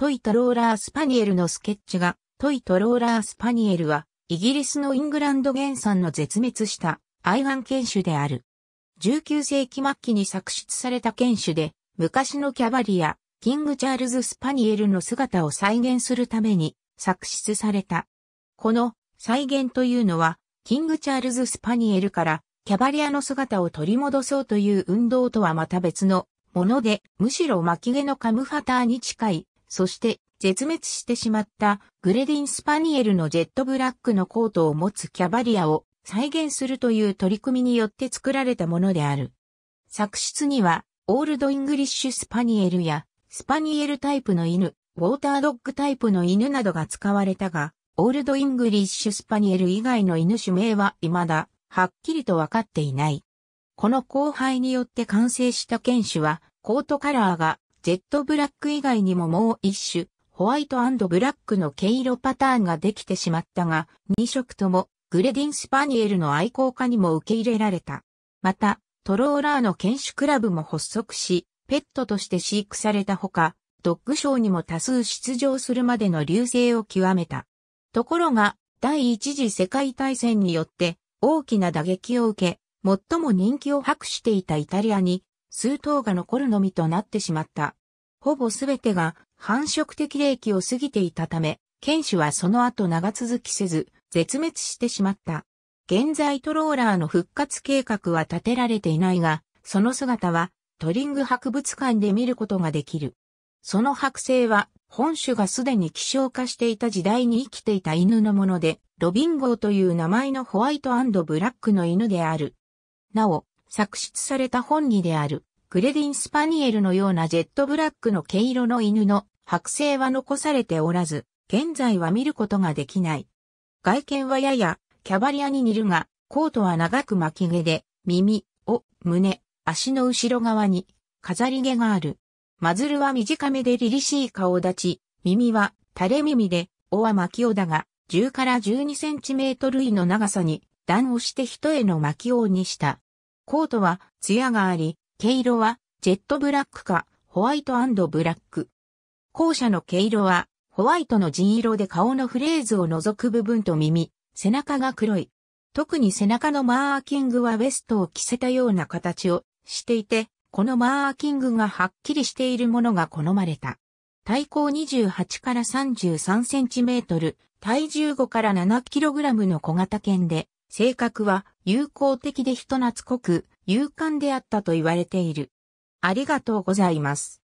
トイトローラースパニエルのスケッチが、トイトローラースパニエルは、イギリスのイングランド原産の絶滅した愛玩犬種である。19世紀末期に作出された犬種で、昔のキャバリア、キングチャールズ・スパニエルの姿を再現するために作出された。この再現というのは、キングチャールズ・スパニエルからキャバリアの姿を取り戻そうという運動とはまた別のもので、むしろ巻き毛のカムファターに近いそして絶滅してしまったグレディンスパニエルのジェットブラックのコートを持つキャバリアを再現するという取り組みによって作られたものである。作出にはオールドイングリッシュスパニエルやスパニエルタイプの犬、ウォータードッグタイプの犬などが使われたが、オールドイングリッシュスパニエル以外の犬種名は未だはっきりとわかっていない。この後輩によって完成した犬種はコートカラーがジェットブラック以外にももう一種、ホワイトブラックの毛色パターンができてしまったが、2色ともグレディンスパニエルの愛好家にも受け入れられた。また、トローラーの犬種クラブも発足し、ペットとして飼育されたほか、ドッグショーにも多数出場するまでの流星を極めた。ところが、第一次世界大戦によって大きな打撃を受け、最も人気を博していたイタリアに数頭が残るのみとなってしまった。ほぼすべてが繁殖的齢期を過ぎていたため、犬種はその後長続きせず、絶滅してしまった。現在トローラーの復活計画は立てられていないが、その姿はトリング博物館で見ることができる。その剥製は本種がすでに希少化していた時代に生きていた犬のもので、ロビンゴーという名前のホワイトブラックの犬である。なお、作出された本義である。グレディンスパニエルのようなジェットブラックの毛色の犬の剥製は残されておらず、現在は見ることができない。外見はややキャバリアに似るが、コートは長く巻き毛で、耳を胸、足の後ろ側に飾り毛がある。マズルは短めで凛々しい顔立ち、耳は垂れ耳で、尾は巻き尾だが、10から12センチメートル以の長さに、段をして一重の巻き尾にした。コートは艶があり、毛色は、ジェットブラックか、ホワイトブラック。後者の毛色は、ホワイトの陣色で顔のフレーズを除く部分と耳、背中が黒い。特に背中のマーキングはウエストを着せたような形をしていて、このマーキングがはっきりしているものが好まれた。体高28から33センチメートル、体重5から7キログラムの小型犬で、性格は友好的で人懐っこく、勇敢であったと言われている。ありがとうございます。